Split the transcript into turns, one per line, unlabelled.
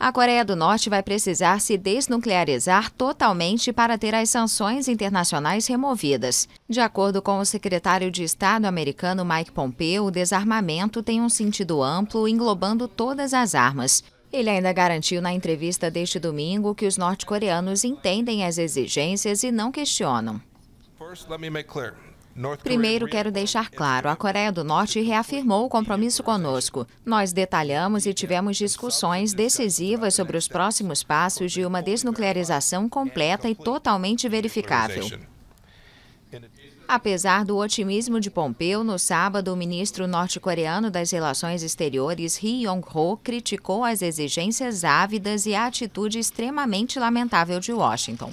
A Coreia do Norte vai precisar se desnuclearizar totalmente para ter as sanções internacionais removidas. De acordo com o secretário de Estado americano Mike Pompeo, o desarmamento tem um sentido amplo, englobando todas as armas. Ele ainda garantiu na entrevista deste domingo que os norte-coreanos entendem as exigências e não questionam.
First, let me make clear.
Primeiro, quero deixar claro: a Coreia do Norte reafirmou o compromisso conosco. Nós detalhamos e tivemos discussões decisivas sobre os próximos passos de uma desnuclearização completa e totalmente verificável. Apesar do otimismo de Pompeu, no sábado, o ministro norte-coreano das Relações Exteriores, Ri Yong-ho, criticou as exigências ávidas e a atitude extremamente lamentável de Washington.